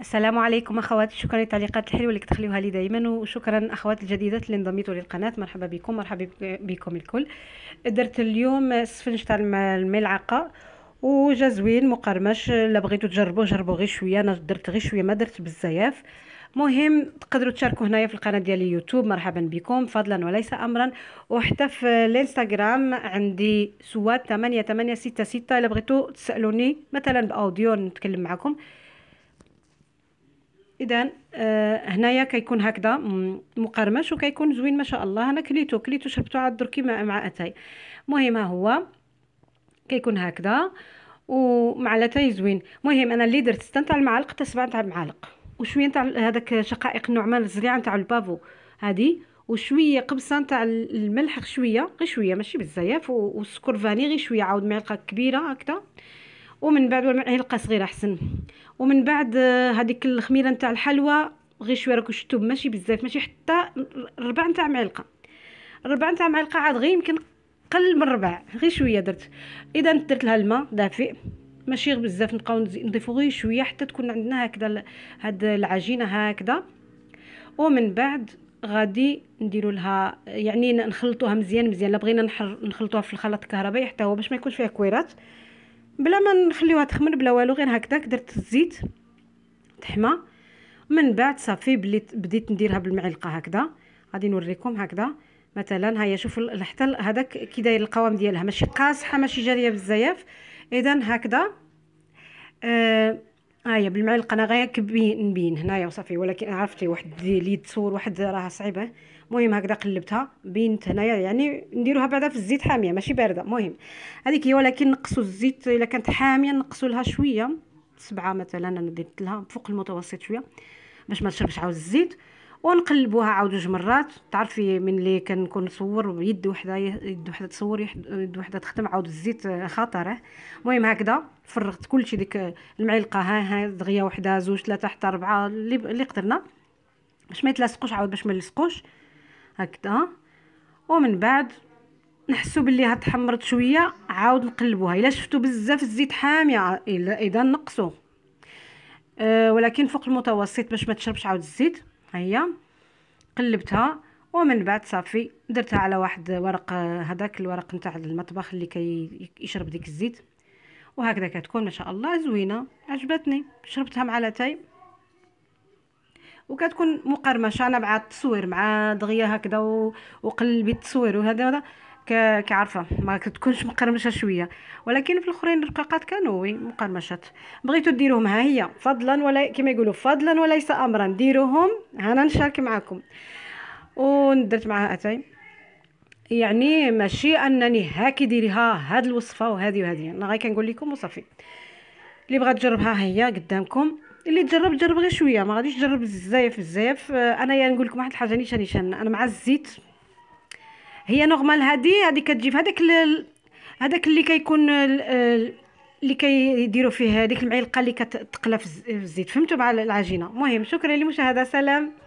السلام عليكم اخواتي شكرا للتعليقات الحلوه اللي كتخليوها لي دائما وشكرا اخواتي الجديدات اللي انضميتوا للقناه مرحبا بكم مرحبا بكم الكل درت اليوم السفنج تاع الملعقه وجزوين مقرمش لا بغيتو تجربوه جربوا غير شويه انا درت غير شويه ما درت بزاف مهم تقدروا تشاركوا هنايا في القناه ديالي يوتيوب مرحبا بكم فضلا وليس امرا وحتى في الانستغرام عندي سوات 8866 الا بغيتوا تسالوني مثلا باوديو نتكلم معكم اذا آه هنايا كيكون هكذا مقرمش وكيكون زوين ما شاء الله انا كليتو كليتو شربتو عاد دركي مع اتاي المهم هو كيكون هكذا ومع لاتاي زوين المهم انا اللي درت تاع المعالق تاع سبعه تاع المعالق وشويه تاع هذاك شقائق النعمان الزريعه تاع البافو هذه وشويه قبصه تاع الملح شويه غير شويه ماشي بزاف والسكر فاني غير شويه عاود معلقه كبيره هكذا ومن بعد يلقى صغير احسن ومن بعد آه، هذيك الخميره نتاع الحلوى غير شويه راكو شتو ماشي بزاف ماشي حتى ربع نتاع معلقه ربع نتاع معلقه عاد غير يمكن قل من ربع غير شويه درت اذا درت لها الماء دافئ ماشي بزاف نبقاو نضيفو غير شويه حتى تكون عندنا هكذا هاد العجينه هكذا ومن بعد غادي نديرو لها يعني نخلطوها مزيان مزيان لا بغينا نحر نخلطوها في الخلاط الكهربائي حتى هو باش ما يكونش فيها كويرات بلا ما نخليوها تخمر بلا والو غير هكذاك درت الزيت تحمى من بعد صافي بليت بديت نديرها بالمعلقه هكذا غادي نوريكم هكذا مثلا هيا شوفوا حتى هذاك كي داير القوام ديالها ماشي قاصحه ماشي جاريه بزاف اذا هكذا آه هاهي بالمعلقه انا غير كبين نبين هنايا وصافي ولكن عرفتي واحد لي تصور واحد راها صعيبه المهم هكذا قلبتها بينت هنايا يعني نديروها بعدا في الزيت حاميه ماشي بارده المهم هذيك هي ولكن نقصوا الزيت الا كانت حاميه نقصوا لها شويه سبعة مثلا انا درت لها فوق المتوسط شويه باش ما تشربش عاوز الزيت ونقلبوها عاود جوج مرات تعرفي من اللي كنكون نصور بيد وحده يد وحده تصور يد وحده تخدم عاود الزيت آه، خطره المهم هكذا فرغت كلشي ديك آه، المعلقه ها ها دغيا وحده زوج ثلاثه حتى اربعه اللي اللي قدرنا باش ما يتلاصقوش عاود باش ما يلصقوش هكذا ومن بعد نحسو باللي ها تحمرت شويه عاود نقلبوها الا شفتو بزاف الزيت حاميه اذا نقصو أه ولكن فوق المتوسط باش ما تشربش عاود الزيت هيا قلبتها ومن بعد صافي درتها على واحد ورق هذاك الورق نتاع المطبخ اللي كي يشرب ديك الزيت وهكذا كتكون ما شاء الله زوينه عجبتني شربتها مع لاتاي وكتكون مقرمشه انا مع التصوير مع دغيا هكذا وقلبي التصوير وهذا وهذا كعارفه ما كتكونش مقرمشه شويه ولكن في الاخرين الرقاقات كانوا وي مقرمشات بغيتو ديروهم ها هي فضلا ولا كما يقولوا فضلا وليس امرا ديروهم انا نشارك معكم وندرت معها اتاي يعني ماشي انني هاكي ديريها هاد الوصفه وهذه وهذه انا غير كنقول لكم وصافي اللي بغات تجربها هي قدامكم اللي تجرب جرب غير شويه ما غاديش تجرب بزاف بزاف آه، انا يعني نقول لكم واحد الحاجه نيشان نيشان انا مع الزيت هي نورمال هادي هادي كتجيب هذاك هذاك اللي كيكون اللي كيديروا فيه هذيك المعلقه اللي كتقلى في الزيت فهمتوا مع العجينه المهم شكرا للمشاهده سلام